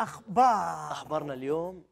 اخبار اخبارنا اليوم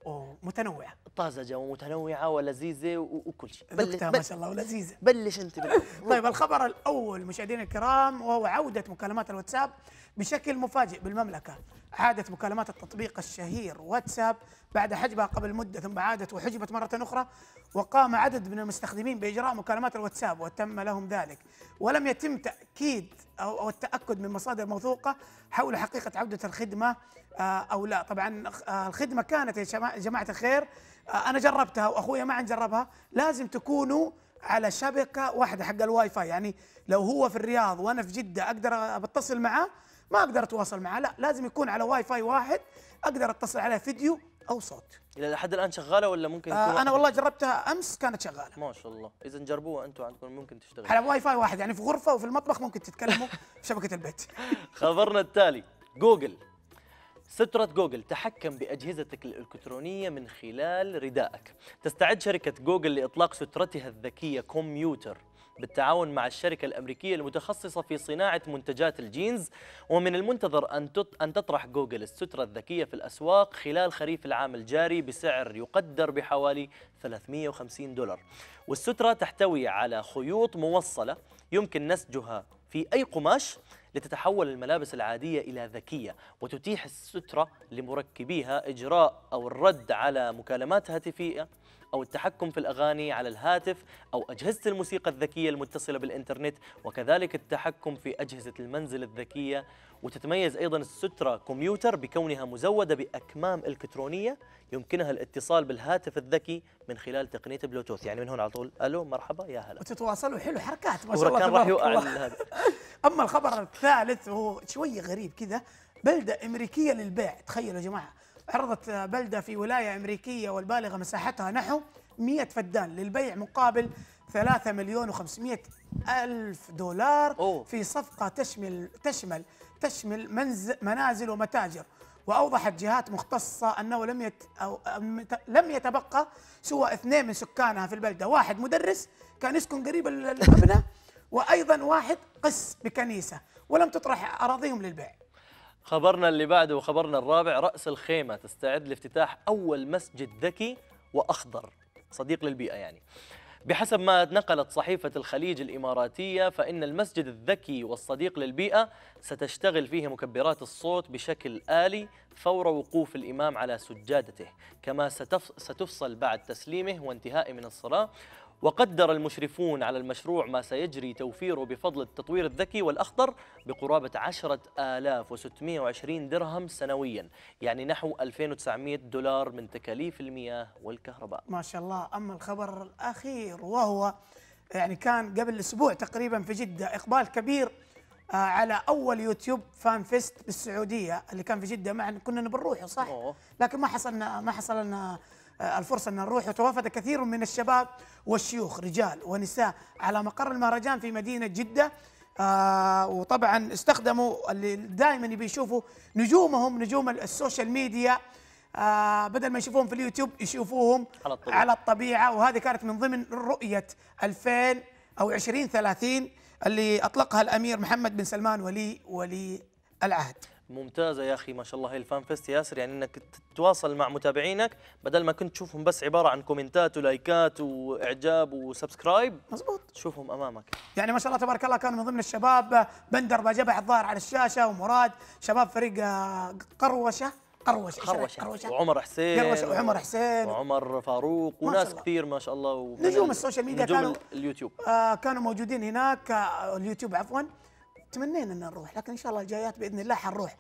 متنوعه طازجه ومتنوعه ولذيذه وكل شيء ذقتها ما شاء الله ولذيذه بلش انت طيب الخبر الاول مشاهدينا الكرام وهو عوده مكالمات الواتساب بشكل مفاجئ بالمملكه عادت مكالمات التطبيق الشهير واتساب بعد حجبها قبل مده ثم عادت وحجبت مره اخرى وقام عدد من المستخدمين باجراء مكالمات الواتساب وتم لهم ذلك ولم يتم تأكيد أو التأكد من مصادر موثوقة حول حقيقة عودة الخدمة آه، أو لا طبعا آه، الخدمة كانت يا جماعة الخير آه، أنا جربتها وأخويا معا جربها لازم تكونوا على شبكة واحدة حق الواي فاي يعني لو هو في الرياض وأنا في جدة أقدر بتصل معاه ما أقدر أتواصل معاه لا لازم يكون على واي فاي واحد أقدر أتصل عليه فيديو او صوت الى لحد الان شغاله ولا ممكن آه انا والله جربتها امس كانت شغاله ما شاء الله اذا جربوها انتم عندكم ممكن تشتغل على واي فاي واحد يعني في غرفه وفي المطبخ ممكن تتكلموا في شبكه البيت خبرنا التالي جوجل سترة جوجل تحكم بأجهزتك الإلكترونية من خلال ردائك تستعد شركة جوجل لإطلاق سترتها الذكية كوميوتر بالتعاون مع الشركة الأمريكية المتخصصة في صناعة منتجات الجينز ومن المنتظر أن أن تطرح جوجل السترة الذكية في الأسواق خلال خريف العام الجاري بسعر يقدر بحوالي 350 دولار والسترة تحتوي على خيوط موصلة يمكن نسجها في أي قماش لتتحول الملابس العادية إلى ذكية وتتيح السترة لمركبيها إجراء أو الرد على مكالمات هاتفية أو التحكم في الأغاني على الهاتف أو أجهزة الموسيقى الذكية المتصلة بالإنترنت وكذلك التحكم في أجهزة المنزل الذكية وتتميز أيضا السترة كمبيوتر بكونها مزودة بأكمام إلكترونية يمكنها الاتصال بالهاتف الذكي من خلال تقنية بلوتوث يعني من هون على طول ألو مرحبا يا هلا وتتواصلوا حلو حركات ما شاء الله راح يوقع أما الخبر الثالث هو شوي غريب كذا بلدة أمريكية للبيع تخيلوا يا جماعة عرضت بلدة في ولاية أمريكية والبالغة مساحتها نحو 100 فدان للبيع مقابل 3 مليون و500 ألف دولار أوه. في صفقة تشمل تشمل تشمل منزل منازل ومتاجر وأوضحت جهات مختصة أنه لم يت أو لم يتبقى سوى اثنين من سكانها في البلدة واحد مدرس كان يسكن قريب المبنى وأيضا واحد قس بكنيسة ولم تطرح أراضيهم للبيع خبرنا اللي بعده وخبرنا الرابع رأس الخيمة تستعد لافتتاح أول مسجد ذكي وأخضر صديق للبيئة يعني بحسب ما نقلت صحيفة الخليج الإماراتية فإن المسجد الذكي والصديق للبيئة ستشتغل فيه مكبرات الصوت بشكل آلي فور وقوف الإمام على سجادته كما ستفصل بعد تسليمه وانتهاء من الصلاة وقدر المشرفون على المشروع ما سيجري توفيره بفضل التطوير الذكي والأخضر بقرابة 10620 درهم سنويا يعني نحو 2900 دولار من تكاليف المياه والكهرباء ما شاء الله أما الخبر الأخير وهو يعني كان قبل أسبوع تقريبا في جدة إقبال كبير آه، على اول يوتيوب فان فيست بالسعوديه اللي كان في جده معنا كنا نبي صح؟ أوه. لكن ما حصلنا ما حصلنا آه، الفرصة أن نروح وتوافد كثير من الشباب والشيوخ رجال ونساء على مقر المهرجان في مدينة جدة آه وطبعا استخدموا اللي دائما يبي يشوفوا نجومهم نجوم السوشيال ميديا آه بدل ما يشوفوهم في اليوتيوب يشوفوهم على الطبيعة, على الطبيعة وهذه كانت من ضمن رؤية 2000 أو 2030 اللي أطلقها الأمير محمد بن سلمان ولي ولي العهد ممتازه يا اخي ما شاء الله هي الفان فيست ياسر يعني انك تتواصل مع متابعينك بدل ما كنت تشوفهم بس عباره عن كومنتات ولايكات واعجاب وسبسكرايب مزبوط تشوفهم امامك يعني ما شاء الله تبارك الله كانوا من ضمن الشباب بندر بجبع الظاهر على الشاشه ومراد شباب فريق آه، قروشه قروشه قروشه, قروشه وعمر حسين قروشه وعمر حسين وعمر فاروق وناس الله. كثير ما شاء الله نجوم السوشيال ميديا نجوم كانوا اليوتيوب آه كانوا موجودين هناك آه اليوتيوب عفوا تمنينا ان نروح لكن ان شاء الله الجايات باذن الله حنروح